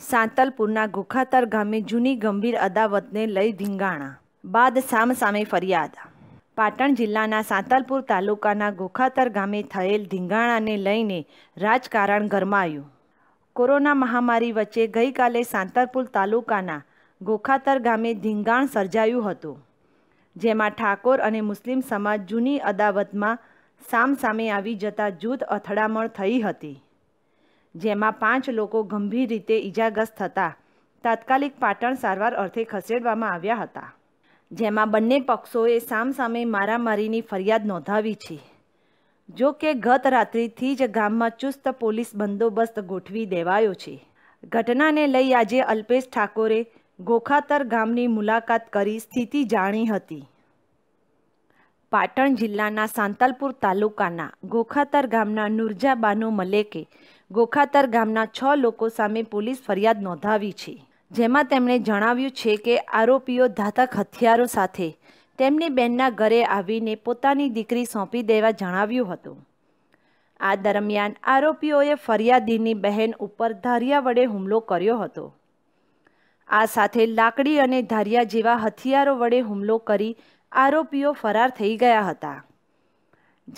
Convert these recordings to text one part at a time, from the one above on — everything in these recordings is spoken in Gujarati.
સાંતલપુરના ગુખાતર ગામે જૂની ગંભીર અદાવતને લઈ ધીંગાણા બાદ સામસામે ફરિયાદ પાટણ જિલ્લાના સાંતલપુર તાલુકાના ગોખાતર ગામે થયેલ ધીંગાણાને લઈને રાજકારણ ગરમાયું કોરોના મહામારી વચ્ચે ગઈકાલે સાંતલપુર તાલુકાના ગોખાતર ગામે ધીંગાણ સર્જાયું હતું જેમાં ઠાકોર અને મુસ્લિમ સમાજ જૂની અદાવતમાં સામસામે આવી જતા જૂથ અથડામણ થઈ હતી જેમાં પાંચ લોકો ગંભીર રીતે ઈજાગ્રસ્ત હતા તાત્કાલિક પાટણ સારવાર અર્થે ખસેડવામાં આવ્યા હતા જેમાં બંને પક્ષોએ સામસામે મારામારીની ફરિયાદ નોંધાવી છે જો કે ગત રાત્રિથી જ ગામમાં ચુસ્ત પોલીસ બંદોબસ્ત ગોઠવી દેવાયો છે ઘટનાને લઈ આજે અલ્પેશ ઠાકોરે ગોખાતર ગામની મુલાકાત કરી સ્થિતિ જાણી હતી પાટણ જિલ્લાના સાંતલપુર તાલુકાના ગોખાતર ગામના નુરજાબાનો મલેકે ગોખાતર ગામના છ લોકો સામે પોલીસ ફરિયાદ નોંધાવી છે જેમાં તેમણે જણાવ્યું છે કે આરોપીઓ ધાતક હથિયારો સાથે તેમની બહેનના ઘરે આવીને પોતાની દીકરી સોંપી દેવા જણાવ્યું હતું આ દરમિયાન આરોપીઓએ ફરિયાદીની બહેન ઉપર ધારિયા વડે હુમલો કર્યો હતો આ સાથે લાકડી અને ધારિયા જેવા હથિયારો વડે હુમલો કરી આરોપીઓ ફરાર થઈ ગયા હતા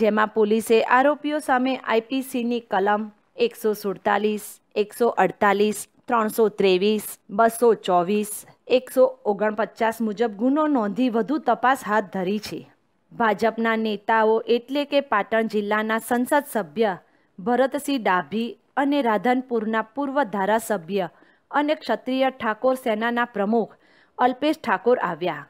જેમાં પોલીસે આરોપીઓ સામે આઈપીસીની કલમ એકસો સુડતાલીસ એકસો અડતાલીસ ત્રણસો ત્રેવીસ બસો ચોવીસ એકસો ઓગણપચાસ મુજબ ગુનો નોંધી વધુ તપાસ હાથ ધરી છે ભાજપના નેતાઓ એટલે કે પાટણ જિલ્લાના સંસદ સભ્ય ભરતસિંહ ડાભી અને રાધનપુરના પૂર્વ ધારાસભ્ય અને ક્ષત્રિય ઠાકોર સેનાના પ્રમુખ અલ્પેશ ઠાકોર આવ્યા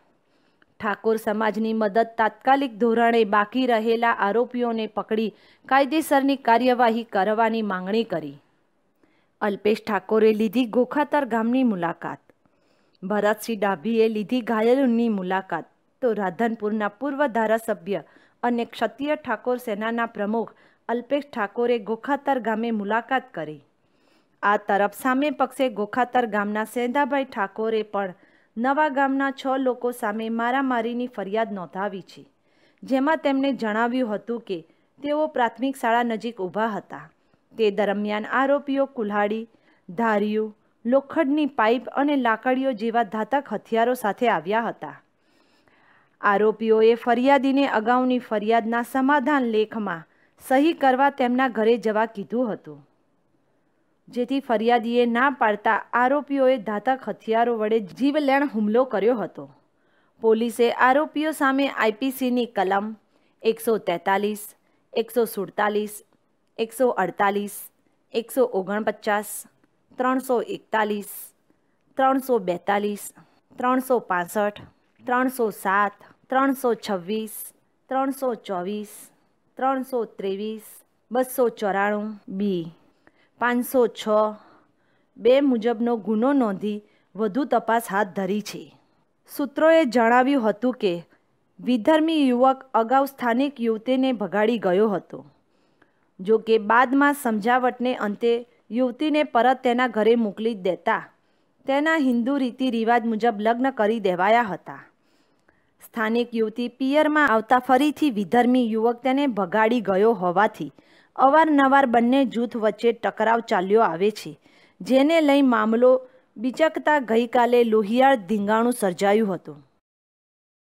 ઠાકોર સમાજની મદદ તાત્કાલિક ધોરણે બાકી રહેલા આરોપીઓને પકડી કાયદેસરની કાર્યવાહી કરવાની માંગણી કરી અલ્પેશ ઠાકોરે લીધી ગોખાતર ગામની મુલાકાત ભરતસિંહ ડાભીએ લીધી ઘાયલોની મુલાકાત તો રાધનપુરના પૂર્વ ધારાસભ્ય અને ક્ષત્રિય ઠાકોર સેનાના પ્રમુખ અલ્પેશ ઠાકોરે ગોખાતર ગામે મુલાકાત કરી આ તરફ સામે પક્ષે ગોખાતર ગામના સેંધાભાઈ ઠાકોરે પણ નવા ગામના છ લોકો સામે મારામારીની ફરિયાદ નોંધાવી છે જેમાં તેમણે જણાવ્યું હતું કે તેઓ પ્રાથમિક શાળા નજીક ઊભા હતા તે દરમિયાન આરોપીઓ કુલ્હાડી ધારિયું લોખંડની પાઇપ અને લાકડીઓ જેવા ધાતક હથિયારો સાથે આવ્યા હતા આરોપીઓએ ફરિયાદીને અગાઉની ફરિયાદના સમાધાન લેખમાં સહી કરવા તેમના ઘરે જવા કીધું હતું જેથી ફરિયાદીએ ના પાડતા આરોપીઓએ ધાતક હથિયારો વડે જીવલેણ હુમલો કર્યો હતો પોલીસે આરોપીઓ સામે આઈપીસીની કલમ એકસો તેતાલીસ એકસો સુડતાલીસ એકસો અડતાલીસ એકસો ઓગણપચાસ ત્રણસો એકતાલીસ ત્રણસો બેતાલીસ ત્રણસો પાસઠ ત્રણસો સાત ત્રણસો છવ્વીસ ત્રણસો ચોવીસ ત્રણસો ત્રેવીસ બસો ચોરાણું બી પાંચસો છ બે મુજબનો ગુનો નોંધી વધુ તપાસ હાથ ધરી છે સૂત્રોએ જણાવ્યું હતું કે વિધર્મી યુવક અગાઉ સ્થાનિક યુવતીને ભગાડી ગયો હતો જો કે બાદમાં સમજાવટને અંતે યુવતીને પરત તેના ઘરે મોકલી દેતા તેના હિન્દુ રીતિ રિવાજ મુજબ લગ્ન કરી દેવાયા હતા સ્થાનિક યુવતી પિયરમાં આવતા ફરીથી વિધર્મી યુવક તેને ભગાડી ગયો હોવાથી અવારનવાર બંને જૂથ વચ્ચે ટકરાવ ચાલ્યો આવે છે જેને લઈ મામલો બિચકતા ગઈકાલે લોહિયાળ ધીંગાણું સર્જાયું હતું